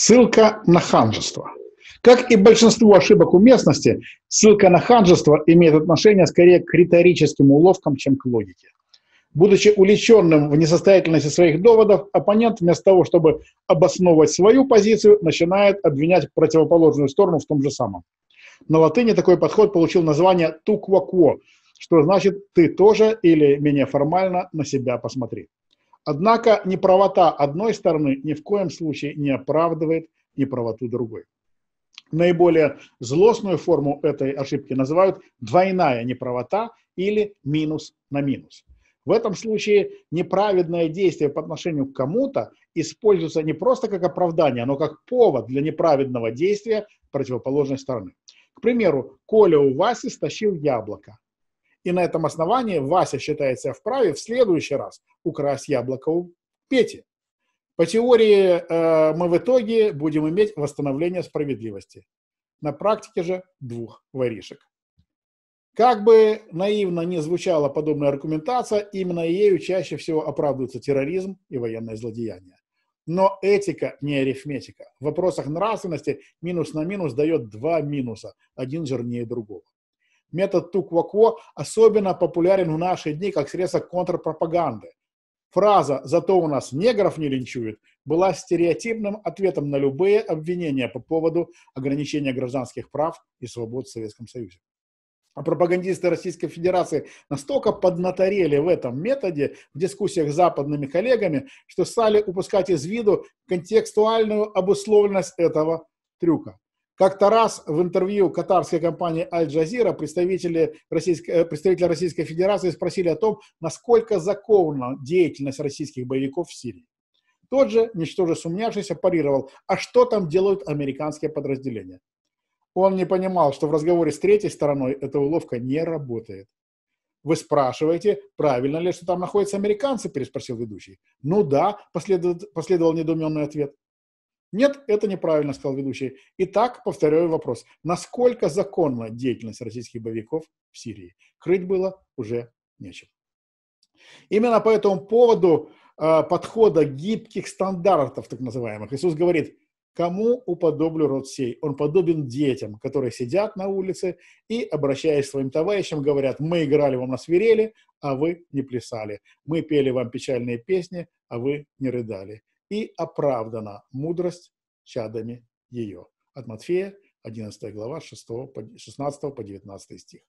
Ссылка на ханжество. Как и большинство ошибок уместности, ссылка на ханжество имеет отношение скорее к риторическим уловкам, чем к логике. Будучи увлеченным в несостоятельности своих доводов, оппонент вместо того, чтобы обосновывать свою позицию, начинает обвинять противоположную сторону в том же самом. На латыни такой подход получил название «туквакво», что значит «ты тоже» или менее формально «на себя посмотри». Однако неправота одной стороны ни в коем случае не оправдывает неправоту другой. Наиболее злостную форму этой ошибки называют двойная неправота или минус на минус. В этом случае неправедное действие по отношению к кому-то используется не просто как оправдание, но как повод для неправедного действия противоположной стороны. К примеру, Коля у Васи стащил яблоко. И на этом основании Вася считается вправе в следующий раз украсть яблоко у Пети. По теории э, мы в итоге будем иметь восстановление справедливости. На практике же двух воришек. Как бы наивно не звучала подобная аргументация, именно ею чаще всего оправдываются терроризм и военное злодеяние. Но этика не арифметика. В вопросах нравственности минус на минус дает два минуса, один жирнее другого. Метод туквакво особенно популярен в наши дни как средство контрпропаганды. Фраза «зато у нас негров не линчуют» была стереотипным ответом на любые обвинения по поводу ограничения гражданских прав и свобод в Советском Союзе. А пропагандисты Российской Федерации настолько поднаторели в этом методе в дискуссиях с западными коллегами, что стали упускать из виду контекстуальную обусловленность этого трюка. Как-то раз в интервью катарской компании Аль-Джазира представители Российской, э, представители Российской Федерации спросили о том, насколько закована деятельность российских боевиков в Сирии. Тот же, ничтоже сумнявшийся, парировал, а что там делают американские подразделения? Он не понимал, что в разговоре с третьей стороной эта уловка не работает. «Вы спрашиваете, правильно ли, что там находятся американцы?» – переспросил ведущий. «Ну да», – последовал, последовал недоуменный ответ. Нет, это неправильно, сказал ведущий. Итак, повторяю вопрос. Насколько законна деятельность российских боевиков в Сирии? Крыть было уже нечем. Именно по этому поводу а, подхода гибких стандартов, так называемых, Иисус говорит, кому уподоблю род сей? Он подобен детям, которые сидят на улице и, обращаясь к своим товарищам, говорят, мы играли вам на свирели, а вы не плясали. Мы пели вам печальные песни, а вы не рыдали и оправдана мудрость чадами ее». От Матфея, 11 глава, 6, 16 по 19 стих.